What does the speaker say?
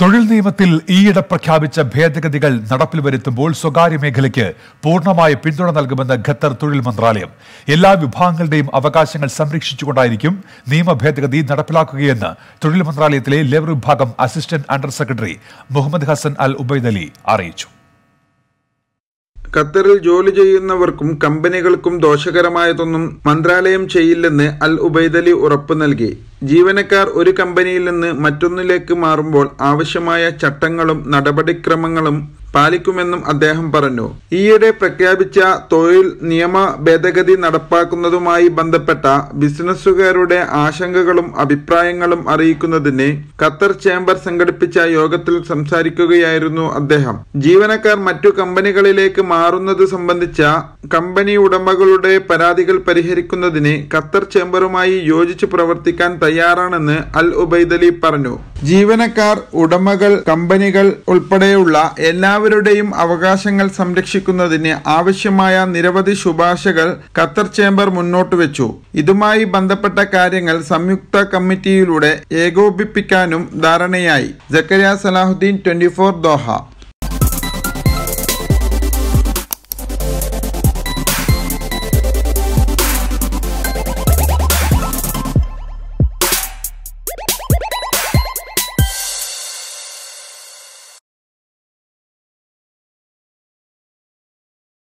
തൊഴിൽ നിയമത്തിൽ ഈയിടെ പ്രഖ്യാപിച്ച ഭേദഗതികൾ നടപ്പിൽ വരുത്തുമ്പോൾ സ്വകാര്യ മേഖലയ്ക്ക് പൂർണ്ണമായ പിന്തുണ നൽകുമെന്ന് ഖത്തർ തൊഴിൽ മന്ത്രാലയം എല്ലാ വിഭാഗങ്ങളുടെയും അവകാശങ്ങൾ സംരക്ഷിച്ചുകൊണ്ടായിരിക്കും നിയമ ഭേദഗതി നടപ്പിലാക്കുകയെന്ന് തൊഴിൽ മന്ത്രാലയത്തിലെ ലേബർ വിഭാഗം assistant under secretary Mohammed Hassan Al Ubaid Ali അറിയിച്ചു ഖത്തറിൽ ജോലി ചെയ്യുന്നവർക്കും കമ്പനികൾക്കും ദോഷകരമായതൊന്നും മന്ത്രാലയം ചെയ്യില്ലെന്ന് അൽ ഉബൈദലി ഉറപ്പു നൽകി ജീവനക്കാർ ഒരു കമ്പനിയിൽ നിന്ന് മറ്റൊന്നിലേക്ക് മാറുമ്പോൾ ആവശ്യമായ ചട്ടങ്ങളും നടപടിക്രമങ്ങളും പാലിക്കുമെന്നും അദ്ദേഹം പറഞ്ഞു ഈയിടെ പ്രഖ്യാപിച്ച തൊഴിൽ നിയമ ഭേദഗതി നടപ്പാക്കുന്നതുമായി ബന്ധപ്പെട്ട ബിസിനസ്സുകാരുടെ ആശങ്കകളും അഭിപ്രായങ്ങളും അറിയിക്കുന്നതിന് ഖത്തർ ചേംബർ സംഘടിപ്പിച്ച യോഗത്തിൽ സംസാരിക്കുകയായിരുന്നു അദ്ദേഹം ജീവനക്കാർ മറ്റു കമ്പനികളിലേക്ക് മാറുന്നത് സംബന്ധിച്ച കമ്പനി ഉടമകളുടെ പരാതികൾ പരിഹരിക്കുന്നതിന് ഖത്തർ ചേംബറുമായി യോജിച്ച് പ്രവർത്തിക്കാൻ തയ്യാറാണെന്ന് അൽ ഉബൈദലി പറഞ്ഞു ജീവനക്കാർ ഉടമകൾ കമ്പനികൾ ഉൾപ്പെടെയുള്ള എല്ലാവരും എല്ലാവരുടെയും അവകാശങ്ങൾ സംരക്ഷിക്കുന്നതിന് ആവശ്യമായ നിരവധി ശുപാർശകൾ ഖത്തർ ചേംബർ മുന്നോട്ട് വെച്ചു ഇതുമായി ബന്ധപ്പെട്ട കാര്യങ്ങൾ സംയുക്ത കമ്മിറ്റിയിലൂടെ ഏകോപിപ്പിക്കാനും ധാരണയായി ജക്കരിയ സലാഹുദ്ദീൻ ട്വന്റി ദോഹ